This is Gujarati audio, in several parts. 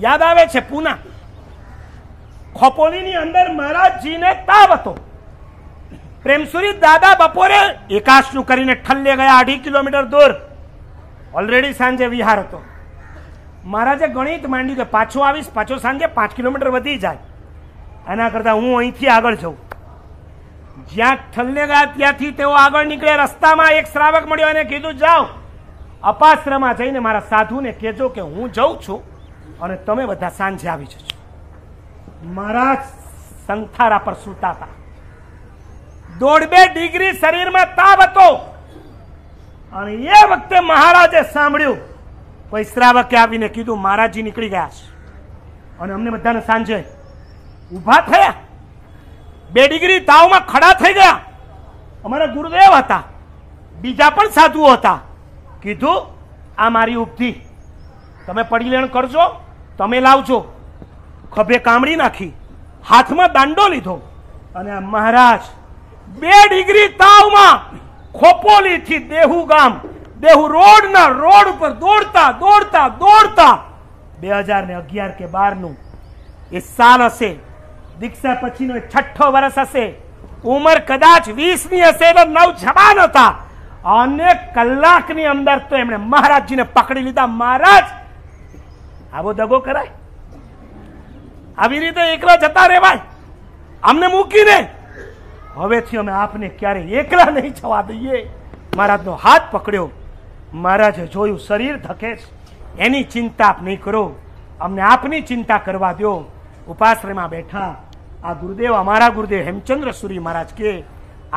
યાદ આવે છે પૂના ખોપોલીની અંદર મહારાજજીને તાવ હતો પ્રેમસુરી દાદા બપોરે એકાશનું કરીને ઠલ્લે ગયા અઢી કિલોમીટર દૂર ઓલરેડી સાંજે વિહાર હતો મહારાજે ગણિત માંડ્યું કે પાછો આવીશ પાછો સાંજે પાંચ કિલોમીટર વધી જાય એના કરતાં હું અહીંથી આગળ જઉં જ્યાં ઠલ્લે ગયા ત્યાંથી તેઓ આગળ નીકળે રસ્તામાં એક શ્રાવક મળ્યો અને કીધું જાઓ અપાશ્રમાં જઈને મારા સાધુને કહેજો કે હું જઉં છું અને તમે બધા સાંજે આવી જજો મારા સંથારા પર સૂતા હતા દોઢ બે ડિગ્રી શરીરમાં તાવ હતો અને એ વખતે મહારાજે સાંભળ્યું કોઈ શ્રાવકે આવીને કીધું મહારાજી નીકળી ગયા છે અને અમને બધાને સાંજે ઊભા થયા બે ડિગ્રી તાવમાં ખડા થઈ ગયા અમારા ગુરુદેવ હતા બીજા પણ સાધુઓ હતા કીધું આ મારી ઉપધી તમે પરિલેણ કરજો તમે લાવજો ખભે કામડી નાખી હાથમાં દાંડો લીધો અને મહારાજ બે ડિગ્રી તાવમાં ખોપોલીથી દેહુ ગામ દેહુ રોડના રોડ ઉપર દોડતા દોડતા દોડતા બે હજાર ને અગિયાર કે બારનું એ સાલ હશે દીક્ષા પછીનો છઠ્ઠો વર્ષ હશે ઉંમર કદાચ વીસની હશે એટલે નવ જવાન હતા અને કલાકની અંદર તો એમણે મહારાજજીને પકડી લીધા મહારાજ આવો દગો કરાય આવી રીતે એકલા જતા રહેવાય અમને મૂકીને હવેથી અમે આપને ક્યારેય એકલા નહીં જવા દઈએ મહારાજનો હાથ પકડ્યો મહારાજે જોયું શરીર ધકે એની ચિંતા આપ નહીં કરો અમને આપની ચિંતા કરવા દો ઉપાશ્રયમાં બેઠા આ ગુરુદેવ અમારા ગુરુદેવ હેમચંદ્ર સૂરી મહારાજ કે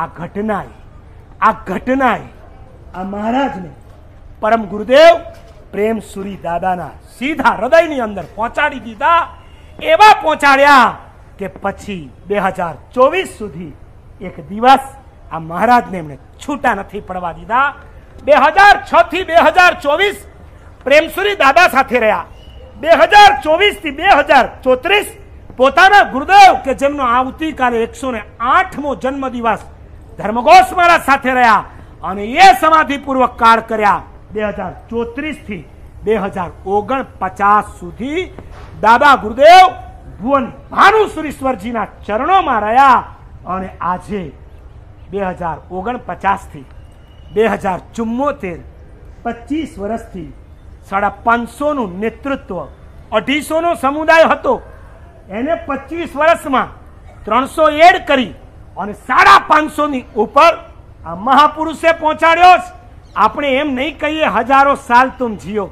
આ ઘટનાએ આ ઘટનાએ આ મહારાજને પરમ ગુરુદેવ પ્રેમ સુરી દાદાના સીધા હૃદયની અંદર પહોંચાડી દીધા એવા પહોંચાડ્યા કે પછી બે હજાર ચોવીસ સુધી એક દિવસ આ મહારાજને એમણે છૂટા નથી પડવા દીધા બે હજાર છ થી બે હજાર ચોવીસ પ્રેમસુરી દાદા સાથે રહ્યા બે હજાર ચોવીસ થી બે હજાર ચોત્રીસ પોતાના ગુરુદેવ કે જેમનો આવતીકાલે એકસો ને આઠમો જન્મદિવસ ધર્મઘોષ મારા સાથે રહ્યા અને એ સમાધિપૂર્વક કાળ કર્યા બે હજાર ચોત્રીસથી બે હજાર ઓગણ પચાસ સુધી દાદા ગુરુદેવ ભુવન ભાનુ સુરેશ્વરજીના ચરણોમાં રહ્યા અને આજે બે હજાર ઓગણ ઓગણપચાસથી બે હજાર ચુમ્મોતેર પચીસ વર્ષથી સાડા પાંચસોનું નેતૃત્વ અઢીસોનો સમુદાય હતો એને પચીસ વર્ષમાં ત્રણસો એડ કરી અને સાડા પાંચસોની ઉપર આ મહાપુરુષે પહોંચાડ્યો છે આપણે એમ નહીં કહીએ હજારો સાલ તુમ જીઓ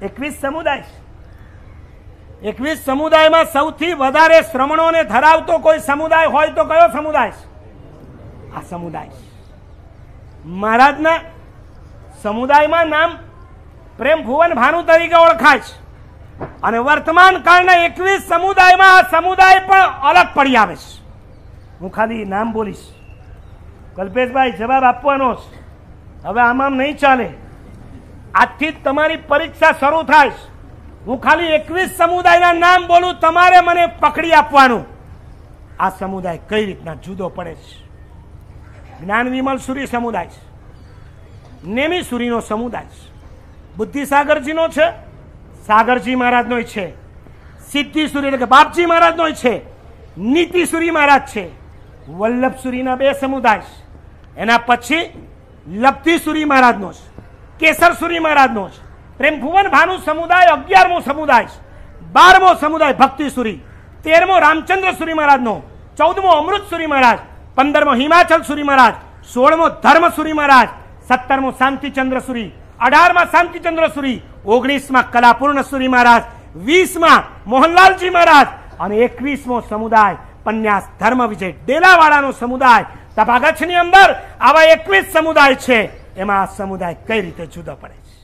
એકવીસ સમુદાય એકવીસ સમુદાયમાં સૌથી વધારે શ્રમણોને ધરાવતો કોઈ સમુદાય હોય તો કયો સમુદાય આ સમુદાય મહારાજના સમુદાયમાં નામ પ્રેમ ભુવન ભાનુ તરીકે ઓળખાય છે અને વર્તમાન કાળના એકવીસ સમુદાયમાં આ સમુદાય પણ અલગ પડી આવે છે હું ખાલી નામ બોલીશ કલ્પેશભાઈ જવાબ આપવાનો છે હવે આમાં નહીં ચાલે આજથી તમારી પરીક્ષા શરૂ થાય હું ખાલી એકવીસ સમુદાયના નામ બોલું તમારે મને પકડી આપવાનું આ સમુદાય કઈ રીતના જુદો પડે છે જ્ઞાન વિમલ સૂરી સમુદાય છે નેમી સુરીનો સમુદાય છે બુદ્ધિસાગરજીનો છે સાગરજી મહારાજનો છે સિદ્ધિ સુરી એટલે કે બાપજી મહારાજનો છે નીતિ સુરી મહારાજ છે વલ્લભ સુરીના બે સમુદાય છે એના પછી લપ્તીસુરી મહારાજનો છે કેસરસુરી મહારાજનો છે પ્રેમ ભુવન ભાનુ સમુદાય અગિયારમો સમુદાય છે બારમો સમુદાય ભક્તિસુરી તેરમો રામચંદ્ર સુરી મહારાજનો ચૌદમો અમૃત સુરી મહારાજ પંદરમો હિમાચલ સુરી મહારાજ સોળમો ધર્મ સુરી મહારાજ સત્તરમો શાંતિચંદ્ર સુરી અઢારમાં શાંતિચંદ્ર સુરી ઓગણીસમાં કલાપૂર્ણ સુરી મહારાજ વીસમાં મોહનલાલજી મહારાજ અને એકવીસમો સમુદાય પન્યાસ ધર્મ વિજય ડેલાવાળાનો સમુદાય કપાગચ્છની અંદર આવા એકવીસ સમુદાય છે એમાં આ સમુદાય કઈ રીતે જુદો પડે છે